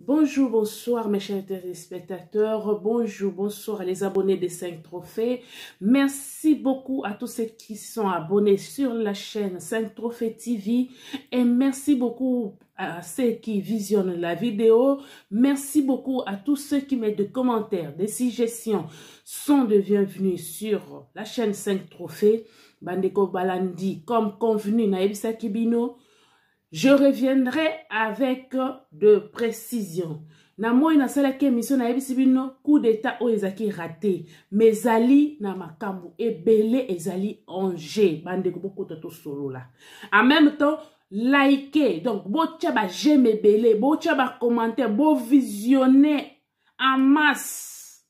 Bonjour, bonsoir mes chers téléspectateurs, bonjour, bonsoir les abonnés des 5 trophées. Merci beaucoup à tous ceux qui sont abonnés sur la chaîne 5 trophées TV et merci beaucoup à ceux qui visionnent la vidéo. Merci beaucoup à tous ceux qui mettent des commentaires, des suggestions. Sont de bienvenue sur la chaîne 5 trophées. Bandeko Balandi, comme convenu, Naïb Sakibino. je reviendrai avec de précision na moi nasalaki émission nayebisi bino coup d'état oyo ezalaki rate me ezali na makambo ebele ezali enje bandeko bokota tosolola en même temps like donc botya bageme ebele botya bacommentaire bovisionne en masse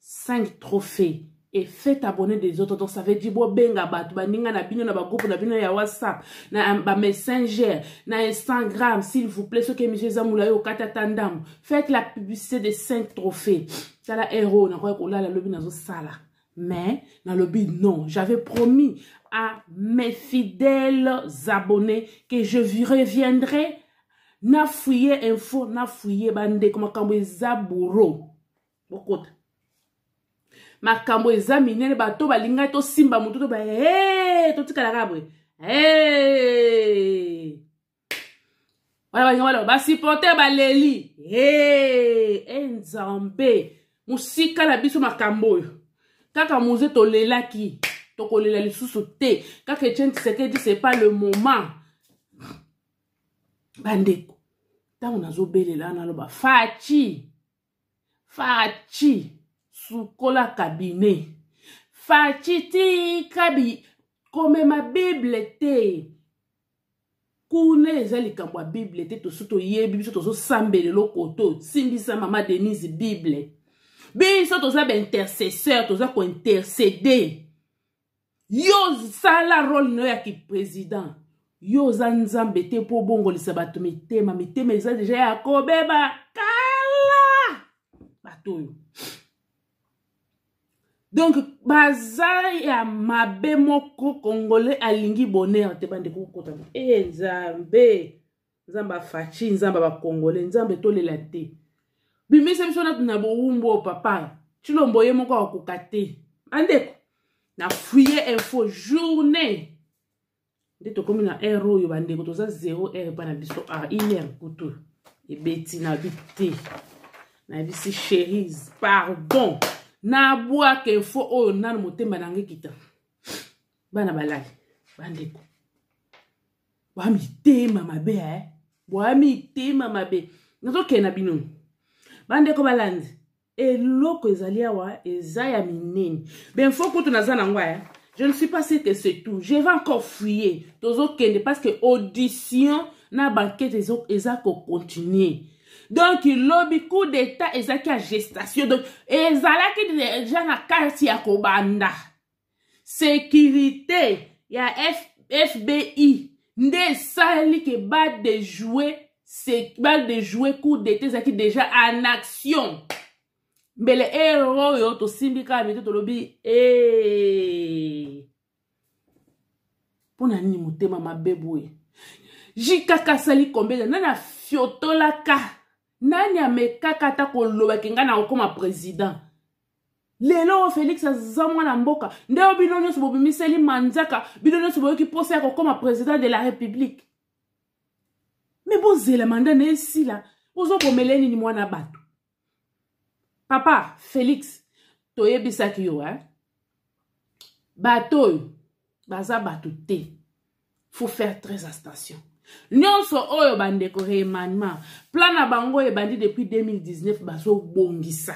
5 trophées et faites abonner des autres donc ça veut dire bobenga bato baninga na bino na bagroupe na bino ya whatsapp na bamessenger na instagram s'il vous plaît soki émission eza molai okati ata ndambo faites la publicité de cinq trophées tala ero nakoya kolala lobi nazosala mais nalobi non j'avais promis à mes fidèles abonnés que je reviendrai nafuye info nafuye bandeko makambo eza boro bokota makambo eza minene bato balingai tosimba motu to ba e totikalaka boye wana balinga baloba basiporte baleli enzambe eh, mosika na biso makambo oyo kaka moze tolelaki tokolela lisusu te kaka etienne tisekedi c'est pas le moment bandeko ntango nazobelela naloba faci faci sukola kabine faci ti kabi komema bible te kuna eza likambo ya bible te toso toyebi biso tozosambela eloko to osimbisa mama denise bible biso toza baintercesseur toza kointercede yo osala role na yo ya kipresident yo oza nzambe te mpo obongolisa bato mitema mitema eza deja ya kobeba kala bato oyo donk baza ya mabe moko kongole alingi bonheur te bandeko kokotana e eh, nzambe nzambe afaci nzambe bakongole nzambe tolela te bimisa biso natu na bowumbu o papa tilombo ye moko akokoka te bandeko na fuye info journée nde tokomi na heure oyo bandeko toza 0 heure epa na biso a iheure kutu ebeti na bi te na bisi chérise pardon nabwaka info oyo nanu motema nange kita bana balali bandeko bwamitema mabe e eh. bwamitema mabe nazokee na bino bandeko balandi eloko ezali awa eza ya minene benfo kutu naza nango aya eh. je ne suis pas sûr que c'est tout je vais encore fuyer tozokende parce que audition na bankete eza kocontinue donc lobi coup d'état ezalaki ya gestation donc ezalaki deja na kati ya kobanda sécurité ya F, fbi nde esali ke badejoue badejoue coup d'état ezalaki deja en action mbele ere oyo tosimbi kaka eh! mito tolobi e mpona nini motema mabe boye jikaka asali kombeza nani afiotolaka nani amekaka ata kolobaki ngai nakokóma président lelo oyo félix aza mwana mboka nde oyo bino nyonso bobimiseli manzaka bino nyonso boyoki mposa ya kokóma président de la république me bozela manda na esila ozokomela nini mwana bato papa félix toyebisaki yo eh? bato oyo baza bato te faut faire très attention nyonso oyo bandeko réemanement plan na bango ebandi depuis 2019 bazobongisa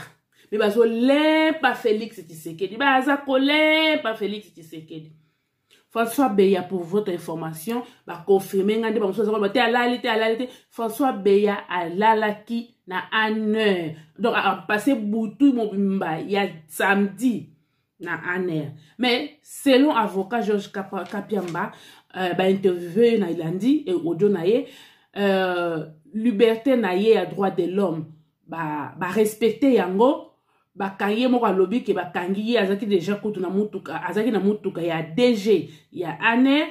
me bazolepa félix tshisekedi baza kolepa félix tshisekedi françois beya pour votre information bakonfirme ngai nde bamosusu aza koloba te alali te alali te françois beya alalaki na an heure donc apase butu mobimba ya samedi na an heure mais selon avocat georges kapiamba Kap uh, bainterviewe na elandi e audio na ye uh, liberté na ye ya droit de l'homme barespecte ba, ba yango bakangi ye moko alobi ke bakangi ye azalaki deja kutu na mutuka azalaki na mutuka ya dg ya aner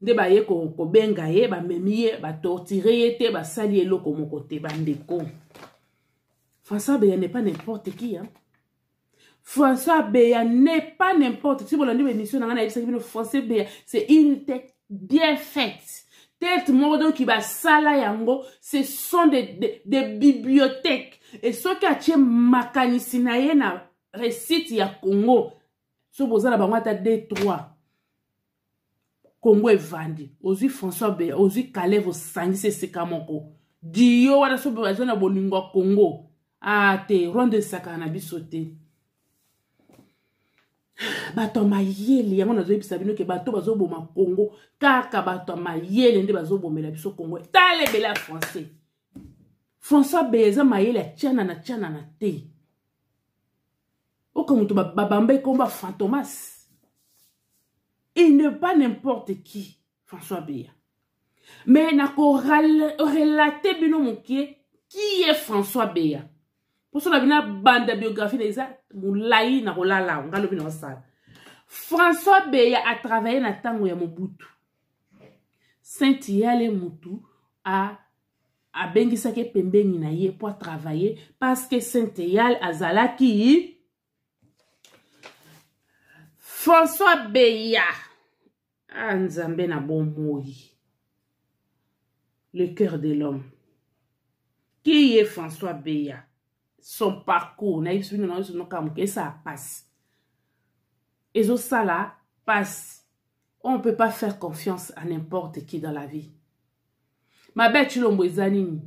nde baye kobenga ko ye bamemi ye batortire ye te basali eloko moko te bandeko françois beya ne pas n'importe qui hein? françois abeya n'est pas n'importe si bolandi bémission na ngai nayebisaki bino françois abeya c'est une tête bien faite tête moko donki basala yango ce sont des de, de bibliothèques e soki atie makanisi na ye na resite ya congo so bozala bango ata d 3 congo evandi ozwi françois abeya ozwi kalev osangisi esika moko diyo wana so azwa na bolingo ya congo a ah, te rwande esakaka na biso te bato ya mayele yango nazoyebisa bino ke bato bazoboma kongo kaka bato ya mayele nde bazobomela biso kongo talebele ya francais françois be eza mayele atianana tianana te oka moto babamba ekombo ya fantomas il ne pas n'importe qui françois beya me nakorelate bino moke qui ye françois beya kosala bino abanda biographie na eza molai na kolala ngo alobi na osala françois beya atravaille na ntango ya mobutu sainte yale motu abengisaki pembeni na ye mpo atravaille parce que sainte yale azalaki françois beya a nzambe na bomoi le cœur de l'homme qui ye françois beya son parcours na ye so nyonso na biso nokamoka esala mpasi ezosala mpasi on ne peut pas faire confiance à n'importe qui dans la vie mabe tilombo eza nini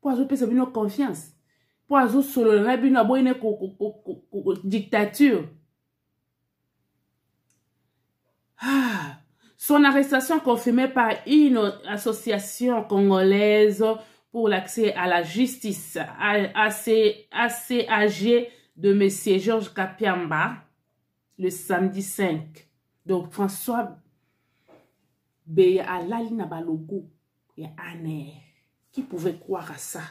mpo azopesa bino confiance mpo azosolola na bino aboyi ne dictature ah, son arrestation confirmée par une association congolaise pour l'accès à la justice ACAG de M. Georges Capiamba le samedi 5. Donc François Beya alali na balogo ya Aner. Qui pouvait croire à ça?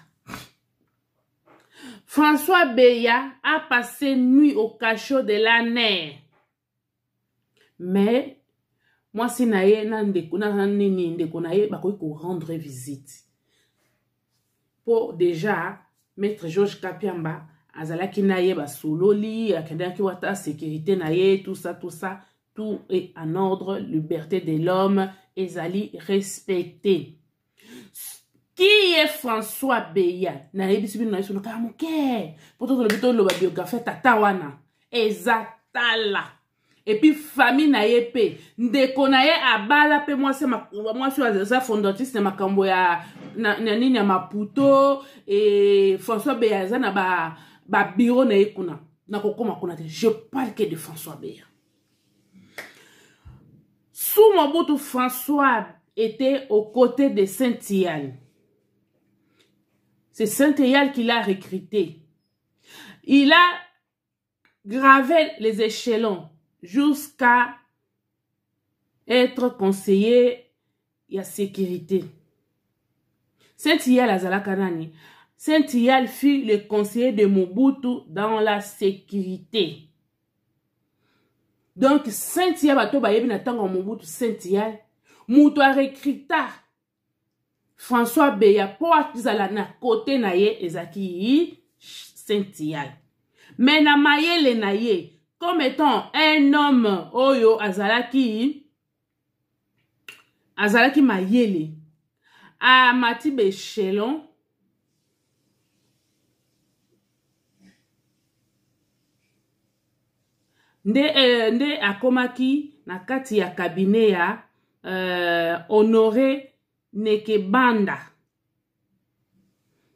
François Beya a passé nuit au cachot de l'ANER. Mais, moi, si na ye na ndeko na nini ndeko na ye bakoki ko rendre visite. mpo deja maître george kapiamba azalaki na ye basololi akendaki wata sécurité na ye tusa tusa tout est en ordre liberté de l'homme ezali respecté ki ye françois beya nayebisi bino na ye sono kaka moke mpo tozolobi toloba biographie tata wana eza tala epuis famille na ye mpe ndeko na ye abala mpe mwasi oyo aza fondantiste na makambo ya nanini ya maputo e françois beya aza na babiro ba na ye kuna na kokóma kuna te je parle que de françois beya sous mobutu françois était aux côtés de saint ial c'est saint ial qui l'a recruté il a gravé les échelons jusqu'à être conseiller ya sécurité. Saint Iyal Azalakanani. Saint Iyal fut le conseiller de Mobutu dans la sécurité. Donc Saint Iyal bato bayebi na tango Mobutu Saint Iyal moto a recruta François Beya po atuzala na côté na ye ezaki Saint Iyal. Mais na mayele na ye comme étant un homme oyo azalaki azalaki mayele amati bechelon nde, eh, nde akomaki na kati ya kabine ya euh, honoré nekebanda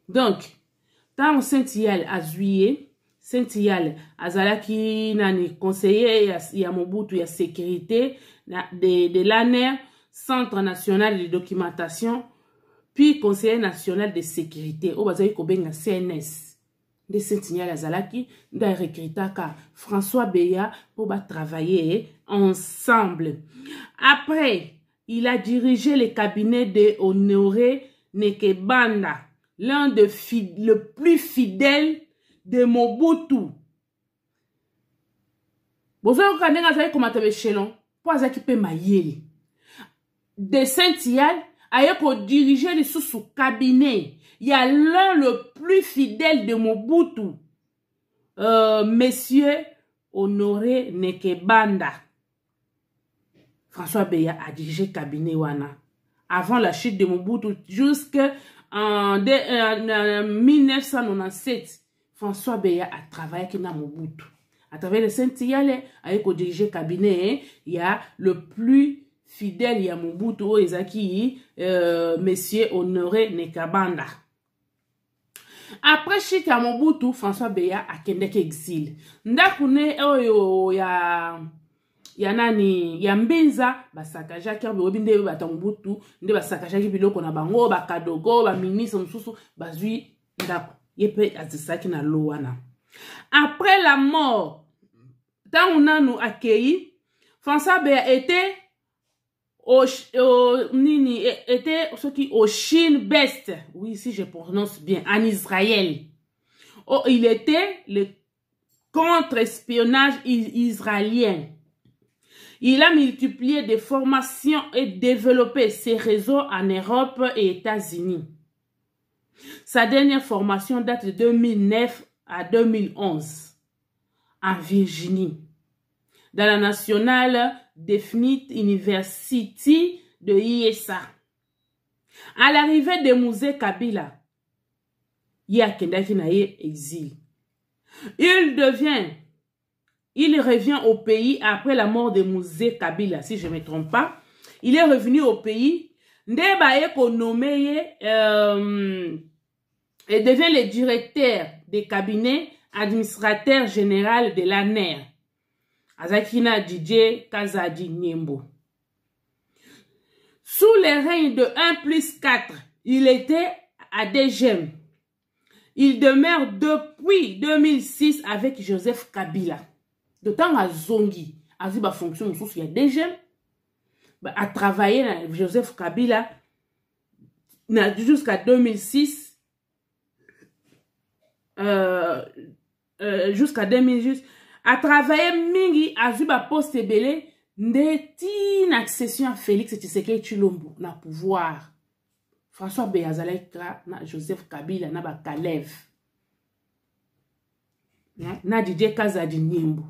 donc ntango saint yal azwi ye senti yale azalaki nani conseiller ya, ya mobutu ya sécurité de, de laner centre national de documentation puis conseiller national de sécurité oyo bazalaki kobenga cns nde senti yale azalaki nde arekritaka françois beya mpo batravaille ensemble après il a dirigé le cabinet de honoré nekebanda l'un de le plus fidèle de mobutu bozwaki kaka ndenge azalaki komata bechelon mpo azalaki mpe mayele de saint-ial aye kodirige lisusu kabinet ya l'un le plus fidèle de mobutu euh, monsieur honoré nekebanda françois beya adirige kabinet wana avant la chute de mobutu jusque en, de, en, en, en 1997 françois beya atravayaki na mobutu à travers le saint-yale ayei kodirige cabinet ya le plus fidèle ya mobutu oyo oh, ezalaki euh, monsieur honoré nekabanda après chika ya mobutu françois beya akendaki exile ndako ne oyo ya ya nani ya mbenza basakajaki boyebi nde bato ya mobutu nde basakajaki biloko na bango bakadogo baministre mosusu bazwi ndako ye mpe azisaki na lo wana après la mort ntango nanu akei françois abeya ete au, au, nini e, était ce qui au Chine Best, oui si je prononce bien, en Israël. Oh, il était le contre-espionnage israélien. Il a multiplié des formations et développé ses réseaux en Europe et États-Unis. Sa dernière formation date de 2009 à 2011 en Virginie, dans la National Definite University de IESA. À l'arrivée de Mouze Kabila, ye akendaki na ye exil. Il devient, il revient au pays après la mort de Mouze Kabila, si je ne me trompe pas. Il est revenu au pays. Nde ba ye konome ye... Euh, et devient le directeur des cabinets administrateur général de la NER. Azakina DJ Kazadi Nyembo. Sous les règnes de 1 plus 4, il était à DGM. Il demeure depuis 2006 avec Joseph Kabila. D'autant à Zongi, à Ziba fonction sous il y a DGM, a travaillé avec Joseph Kabila jusqu'à 2006 euh, euh, jusqu'à 2000 juste atravaye mingi azwi baposte ebele nde tina accession ya félix tshisekedi tshilombo na pouvoir françois bey azalaki ka na joseph kabila na bakalev na didier kazadi nyembo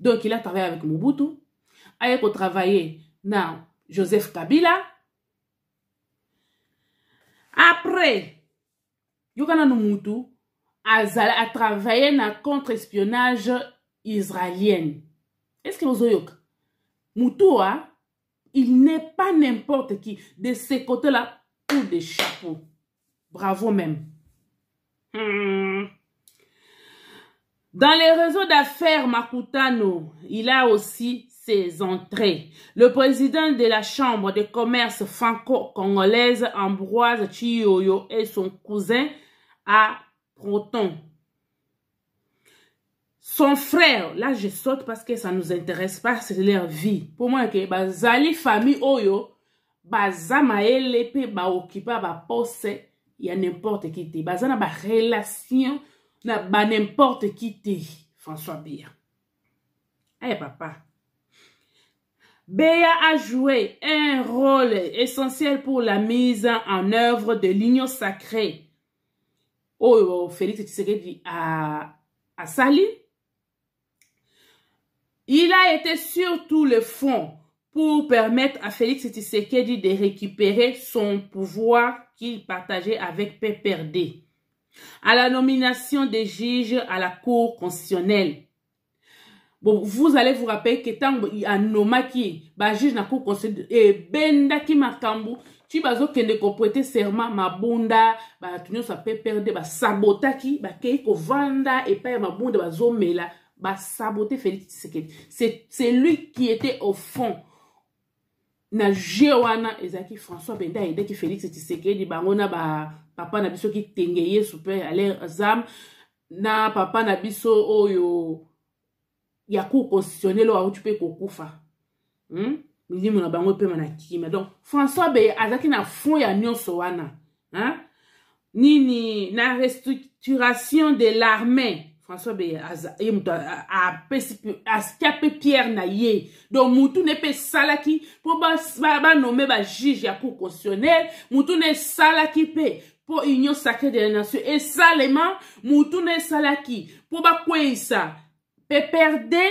donc il a travaillé avec mobutu aye kotravaille na joseph kabila après yoka nanu mutu azala atravaille na contre-espionnage israélienne est ce que bozoyoka mutu oa il n'est pas n'importe qui de ce côté là ou de chapeau bravo même hmm. dans les réseaux d'affaires makutano il a aussi ses entrées. Le président de la Chambre de commerce franco-congolaise, Ambroise Chiyoyo, et son cousin à Proton. Son frère, là je saute parce que ça ne nous intéresse pas, c'est leur vie. Pour moi, que Bazali famille Oyo, Bazamaele, pe ba okipa ba poste, ya n'importe qui te. Bazana ba relation, na ba n'importe qui te. François Bia. Eh hey, papa, Béa a joué un rôle essentiel pour la mise en œuvre de l'union sacrée. Oh, oh Félix Tshisekedi à, à Sali. Il a été surtout le fond pour permettre à Félix Tshisekedi de récupérer son pouvoir qu'il partageait avec PPRD. À la nomination des juges à la Cour constitutionnelle, bon vous allez vous rappeler que ntango anomaki bajuge na cour conseil ebendaki eh, makambo ti bazokende koprete serment mabunda bato nyonso ape perde basabotaki bakei kovanda epai ya mabunda bazomela basabote félix tisekedi c'est lui qui était au fond na jeu wana ezalaki françois bende ayedaki félix tisekedi bango na bapapa na biso kitenge ye super alair zam na papa na biso oyo oh, ya cour constitutionnel oyo auti mpe kokufa hmm? milimo na bango epema na kimia donc françois be azalaki na fond ya nyonso wana hein? nini na restructuration de l'armée françois be ye moto asikia mpe pierre na ye donc mutu ne mpe esalaki mpo banome bajuge ya cour constitutionnel mutu ne esalaki mpe mpo union sacré de la nation esalema mutu ne esalaki mpo bakweyisa peperde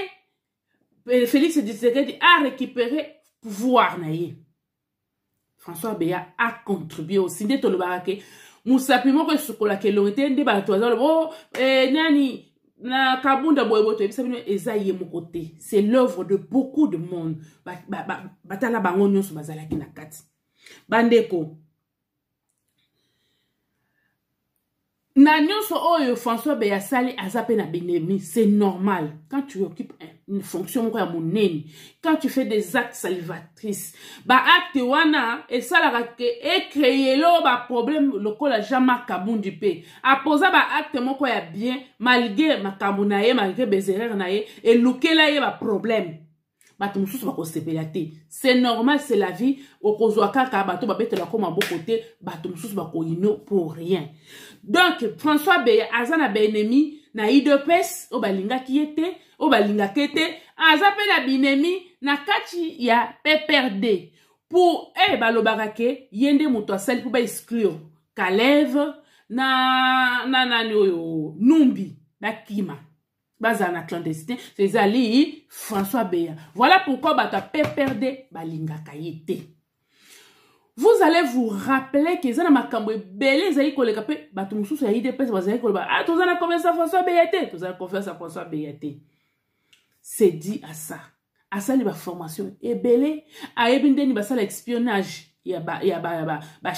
félix tshisekedi arécupéré pouvoir na ye françois beya acontribue osi nde tolobaka ke mosapi moko esukolaka elongi te nde bato bazaloba o oh, eh, nani na kabunda boye boye toyebisa bino eza ye moko te c'est l'œuvre de beaucoup de monde batala bango nyonso bazalaki na kati bandeko na nyonso oyo françois be asali aza mpe na benemi c'est normal quand tu occupes une fonction moko ya monene quand tu fais des actes salivatrices baacte wana esalaka ke ekreyelo baproblème lokola jean marc kabundi mpe apoza baacte moko ya bien malgré makambo na ye malgré beserere na ye elukela ye baproblème bato mosusu bakosepela te c'est normal c'est la vie okozwa kaka bato babetela ko maboko te bato mosusu bakoino pour rien donk françois be aza na baennemi na idepes oyo balingaki ye te oyo balingaki ye te aza mpe na binemi na kati ya pprd pour e balobaka ke ye nde moto asali mpo baexclure kaleve na na nani oyo numbi bakima bazala na clandestin ezali françois beya voilà pourquoi bato ya pprd balingaka ye te vous allez vous rappeler que eza na makambo ebele ezali koleka mpe bato mosusu ya ide mpesa bazali koloba ah toza na confiance ya françois beya te toza na confiance ya françois beya te c'est dit asa asali baformation ebele ayebi ndeni basala espionnage ya bachef ba, ba, ba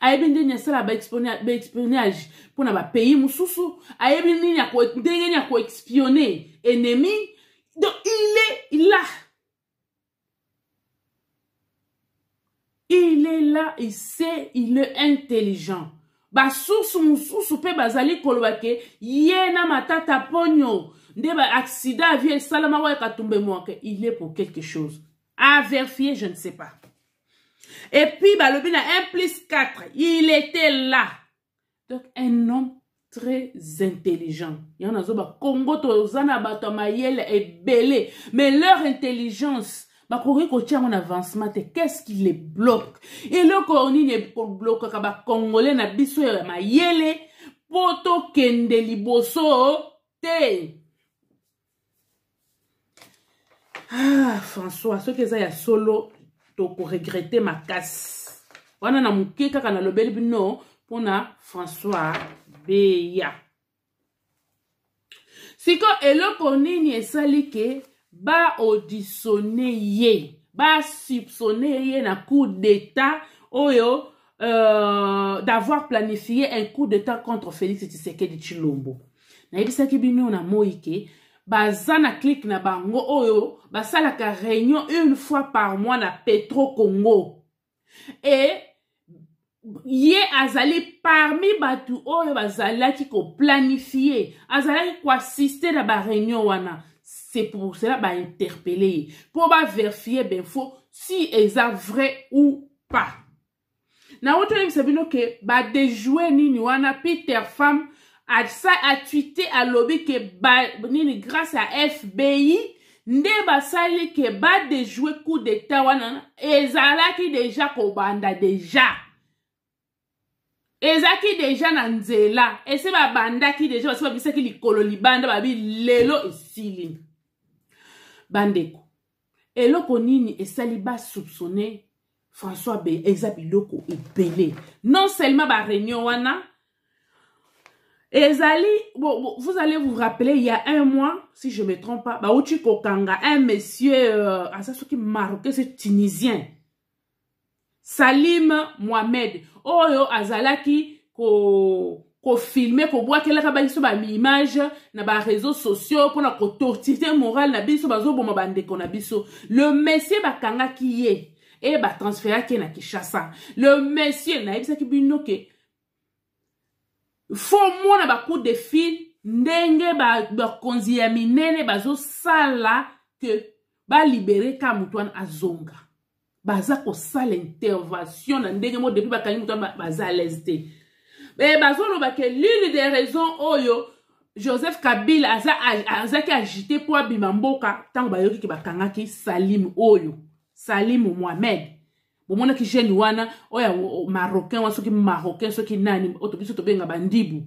ayebi ndeni asala baespionnage mpona bapays mosusu ayebi ndenge nini ya koespione ennemi donc il est là il est là il sait il est intelligent basusu mosusu mpe bazali koloba ke ye na matata ponio nde baaksida avie esalama wa ekatumbemwake il est pour quelque chose à vérifier je ne sais pas epuis balobi na 1 plus 4 il était là donc un homme très intelligent yango nazoba kongo toza na bato ya mayele ebele mais leur intelligence bakoki kotia yango na avancement te qu'est-ce qui le bloque eloko nini eblokaka bakongole na biso ya mayele mpo tokende liboso te ah françois soki eza ya solo tokoregrete makasi wana na moke kaka nalobeli bino mpona françois beya siko eloko nini esali ke baodisone ye basupsone ye na coup d'état oyo euh, d'avoir planifié un coup d'état contre félix tshisekedi tshilombo nayebisaki bino na moi ke baza na clike na bango oyo basalaka réunion une fois par mois na petro congo e ye azali parmi bato oyo bazalaki koplanifie azalaki koassiste na baréunion wana c'est pour cela ba interpele ye mpo baverifie benfo si eza vrai ou pas nauti oyebisa bino ke badejue nini wana peter fam asa atwite alobi ke ba, nini grâce ya fbi nde basali ke badejue coup d'état wana ezalaki deja kobanda deja ezalaki deja na nzela ese babandaki deja basi babisaki likolo libanda babi lelo esili bandeko eloko nini esali basupsone françois be eza biloko ebele non seulement baréunion wana ezali bon, bon, vous allez vous rappeler il y a un mois si je me trompe pas bauti kokanga un monsieur euh, aza soki marocain se tunisien salim mohamed oyo azalaki ko kofilme kobwakelaka biso bamiimage na bareseau sociaux mpona kotortite morale na biso bazoboma bandeko na biso le mesie bakangaki ye e batransferaki ye na kinshasa le mesie nayebisaki bino ke fo mona bacoup de fil ndenge bakonzi ba ya minene bazosala ke balibere ka moto wana azonga baza kosala intervention na ndenge moko depuis bakangi moto wana baza alaise te e bazoloba ke l'une des raisons oyo joseph kabila aza, azaki agite mpo abima mboka ntango bayokiki bakangaki salim oyo salim mohamed bomonaki jeune wana oyo ya marocain wana soki marocain soki nani oto biso tobenga bandibu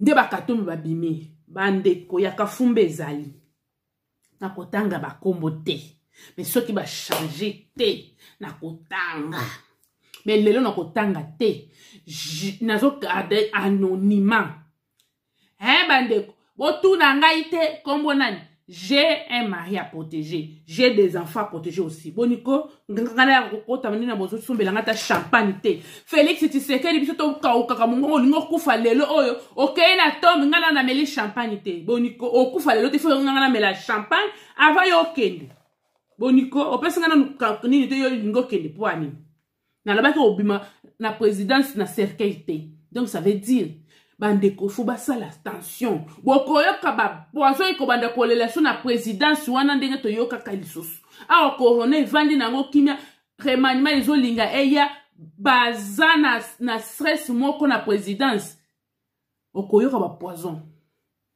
nde bakatombi babimi bandeko ya kafumba ezali na kotanga bakombo te me soki bachange te na kotanga me lelo na kotanga te nazogade anonyma e bandeko botuna ngai te nkombo nani j'ai un mari à protéger j'ai des enfants à protéger aussi boniko ngana ya kokotama nini na bozosombelanga ta champagne te félix tisekeli biso tokaukaka mongongo olingi okufa lelo oyo okeye na tombe ngana nameli champagne te boniko okufa lelo te fonganga namela champagne ava yo okende boniko opesi ngana nini te yo olingi okende mpo ya nini nalobaki obima na présidence na cercueil te donc ça veut dire bandeko fo basala tension bokoyoka bapoison ekobanda kolela so na présidence wana ndenge toyokaka lisusu awa korona evandi nango kimia remaniema ezolinga eya baza na, na stress moko na présidence okoyoka bapoison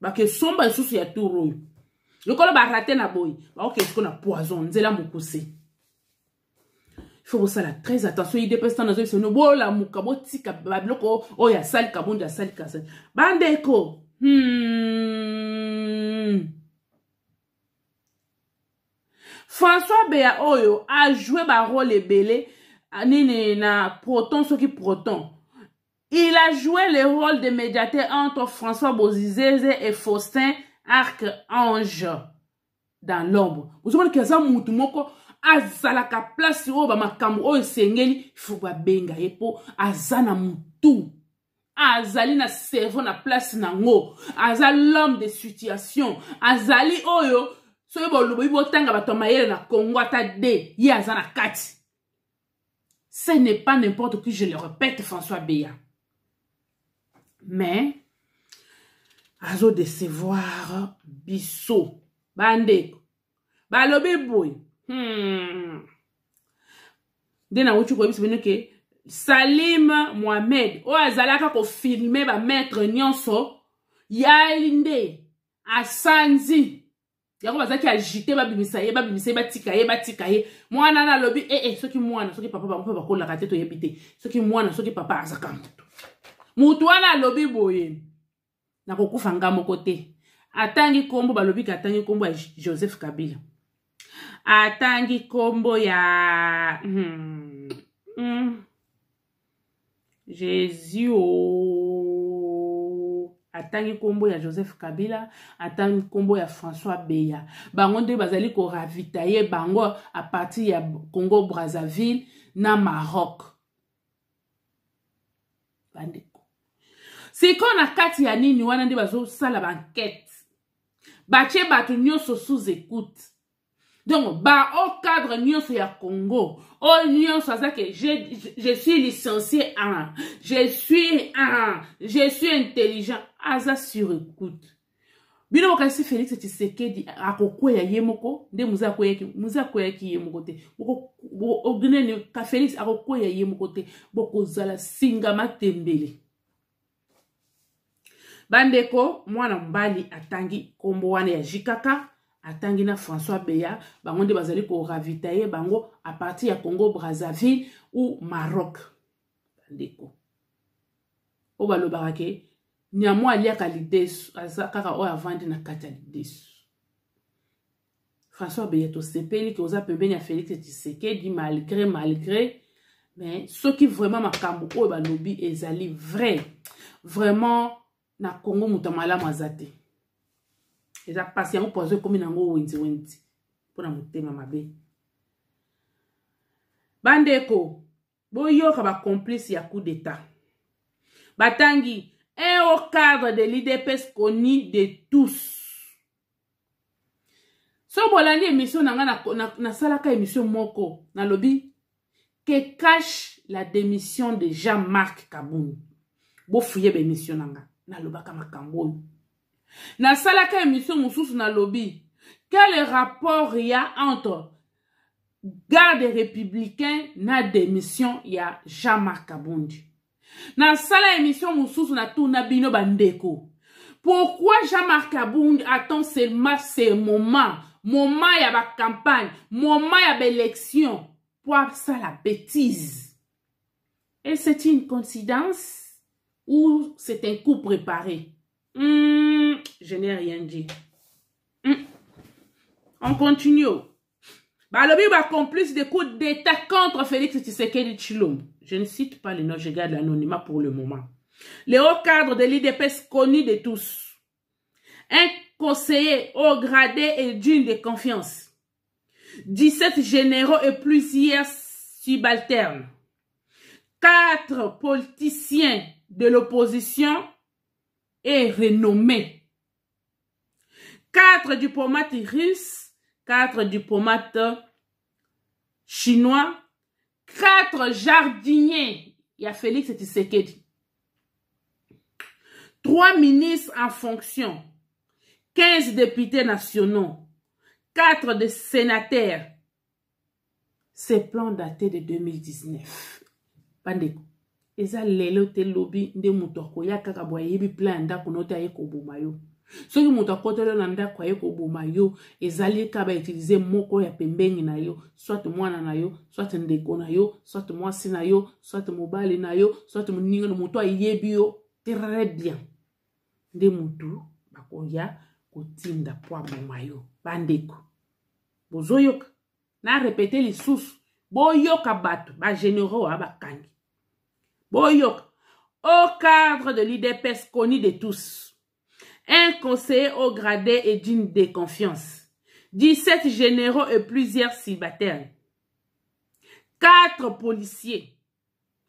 bakesomba lisusu ya tour oyo lokola barate na boye bakokesuko na poison nzela mokuse faut kosala très attention idée mpe ntana zoyebisa bino bolamuka botika babiloko oyo oh, asalika bondi asalika asali bandeko hmm. françois beya oyo ajoue barole ebele ah, nini na proton soki proton il a joué le rôle de médiateur entre françois bozizeze et faustin arc ange dans l'ombre ozomona ke aza mutu moko azalaka place oyo bamakambo oyo esengeli fo babenga ye mpo aza na motu azali na cerveau na place nango aza l'homme de situation azali oyo soki bolobi botanga bato ya mayele na kongo ata de ye aza na kati ce n'est pas n'importe qui je le répète françois beya mais azodecevoir biso bandeko balobi boye Hmm. nde nauti koyebisa bino ke salim mohamed oyo azalaka kofilme bamaître nyonso yali nde asanzi yango bazalaki agite babimisa ye babimisa ye batika ye batika ye mwana na alobi ee eh, eh, soki mwana soki papa bango mpe bakolaka te toyebi te soki mwana soki papa azaka moto motu wana alobi boye nakokufa nga moko te atangi nkombo balobiki atangi nkombo ya joseph kabila atangi kombo ya hmm. Hmm. jésus o atangi nkombo ya joseph kabila atangi nkombo ya françois beya bango nde bazali koravitaye bango apartir ya congo brazzaville na maroc bandeko sikoyo na kati ya nini wana nde bazosala bankete batie bato nyonso sous écoute donc bao cadre nyonso ya congo oyo nyonso aza ke je, je, je suis licencié un je suis un je suis intelligent aza sur écoute bino bokanisi félix tshisekedi akokweya ye moko nde muza akweyaki muza akweyaki ye moko te ogneni ka félix akokweya ye moko te bokozala singama tembele bandeko mwana mobali atangi nkombo wana ya jikaka atangi na françois beya bango nde bazali koravitaye bango apartir ya congo brazzaville ou maroc bandeko oyo balobaka ke nyamo aliaka lidesu aza kaka oyo avandi na kati ya lidesu françois beya tosepeli ke oza pembeni ya félix tshisekedi malgré malgré mais soki vraiment makambo oyo balobi ezali vrai vraiment na congo moto malamu aza te eza mpasi yango poison ekómi nango wendiwendi mpona motema mabe bandeko boyoka bacomplice ya coup d'état batangi un eh, au cadre de l'idps connu de tous so bolandi émission na nga nasalaka émission moko nalobi que cache la démission de jean-marc kabuni bofuye baémission na nga nalobaka makambo oyo nasalaka émission mosusu nalobi quel rapport ya entre garde républicain na démission ya jean-marc kabondi nasala émission mosusu natuna bino bandeko pourquoi jean-marc kabondi attend seulement ce moment moment ya bacampagne moment ya baélection po asala bêtise et c'est une coïncidence ou c'est un coup préparé Mmh, je n'ai rien dit. Mmh. On continue. Balobi va complice des coups d'État contre Félix Tshisekedi Tshilom. Je ne cite pas les noms, je garde l'anonymat pour le moment. Les hauts cadres de l'IDPS connus de tous. Un conseiller haut gradé et digne de confiance. 17 généraux et plusieurs subalternes. 4 politiciens de l'opposition et Quatre diplomates russes, quatre diplomates chinois, quatre jardiniers. Il y a Félix dit. Trois ministres en fonction, 15 députés nationaux, quatre de sénateurs. Ces plans datés de 2019. eza lelo te lobi nde moto akoya kaka bo ayebi plan ya ndako no te aye koboma yo soki moto akotela na ndako aye koboma yo ezali ka bautilize moko ya pembeni na yo soit mwana na yo soit ndeko na yo soit mwasi na yo soit mobali na yo soit moninga na moto ayebi yo très bien nde motu bakoya kotinda po aboma yo bandeko bozoyoka na repete lisusu boyoka bato bagénéraux a bakangi Boyok, au cadre de l'IDPS connu de tous. Un conseiller au gradé et digne de confiance. 17 généraux et plusieurs cibataires. 4 policiers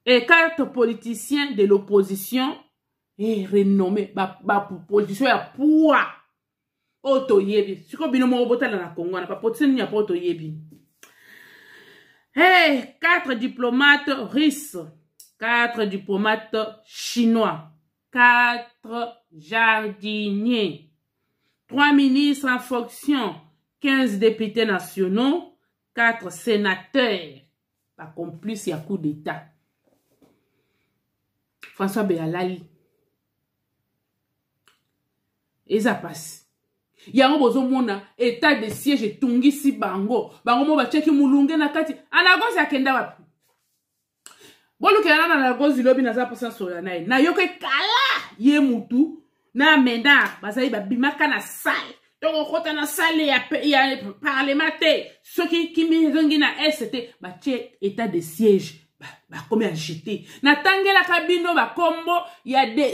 et 4 politiciens de l'opposition et renommés. Ba, ba, position ya poids. Oto yebi. Siko eh, bino mo obotala na Congo na papotisi ni apoto yebi. Hey, 4 diplomates russes quatre diplomates chinois, quatre jardiniers, trois ministres en fonction, 15 députés nationaux, quatre sénateurs, par complice et à coup d'État. François Béalali. eza mpasi yango bozomona etat de siège etungisi bango bango mo batiaki molunge na kati anagosi akenda wapi bolukela na na ngozi lobi naza mposa solola na ye nayoka ekala ye mutu na menda bazali babimaka na sale ntongo okota na sale ya, ya parlema te soki kimi ezongi na ese te batie état de siège bakomi ba agité natangelaka bino bakombo ya de,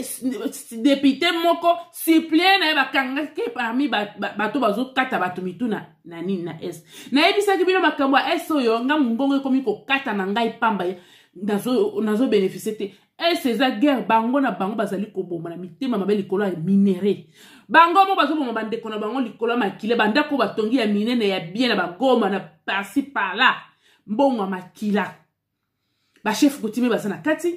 depute moko suplie na ye bakangaki parmi bato bazokata bato mitu na, na nini na ese nayebisaki bino makambo ya ese oyo ngambu mbongo ekomi kokata na ngai pamba ye nazobénéficie te ese eh, eza guerre bango na bango bazali koboma na mitema mabe likolo ya minere bango moko bazoboma bandeko na bango likolo ya makila bandako batongi ya minene ya bien na bagoma na pasi pala mbongo ya makila bachef kotime baza na kati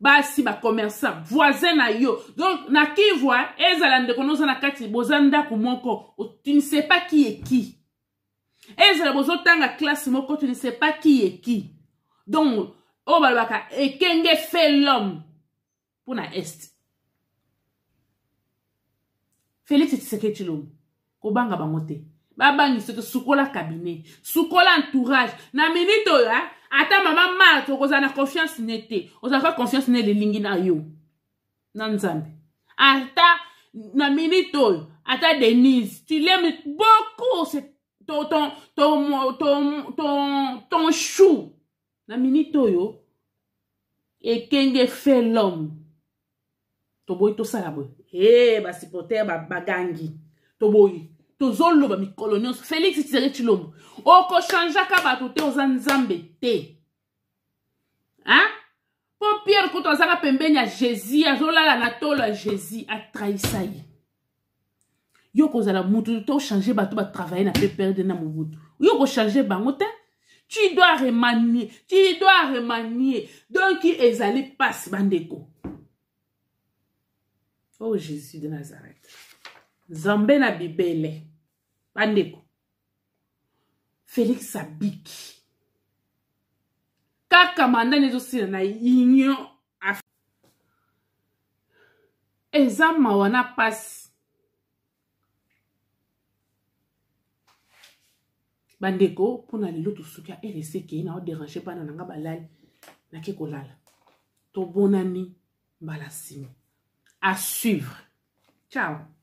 basi bacommerçant voisin na yo donc na kivwa ezala ndeko noza na kati boza ndako moko tu ne sais pas qui est qui ezala bozotanga classe moko tu ne sais pas qui est qui donc oyo balobaka ekenge fait l'homme mpona este félix tiseke tshilombo kobanga bango te babangi soki sukola kabinet sukola entourage na minite oyo ata mama marte okozala na confiance ne te ozala kaka confiance ne elilingi na yo na nzambe ata na minite oyo ata denise tu laimes beaucoup ton, ton, ton, ton, ton, ton chou na minite oyo ekenge fait l'homme toboyi tosala boye e eh, basuporter bagangi toboyi tozoloba mikolo nyonso félix tsere chilombo okochangeaka bato te oza nzambe te mpo pierre kutu azaka pembeni ya jésus azolala na tolo ya jésus atrahisa ye yo kozala motu te ochange bato batravaille na pe perde na mobutu yo kochange bango te tu dois remanier tu dois remanier donc ezali mpasi bandeko o oh, jésus de nazareth nzambe na bibele bandeko félix abiki kaka mandani ezosila na union eza mawa na mpasi bandeko mpona lelo tosuki ya rdc ekei na oderange bana na nga balali nake kolala tobonani mbala nsima à suivre ciao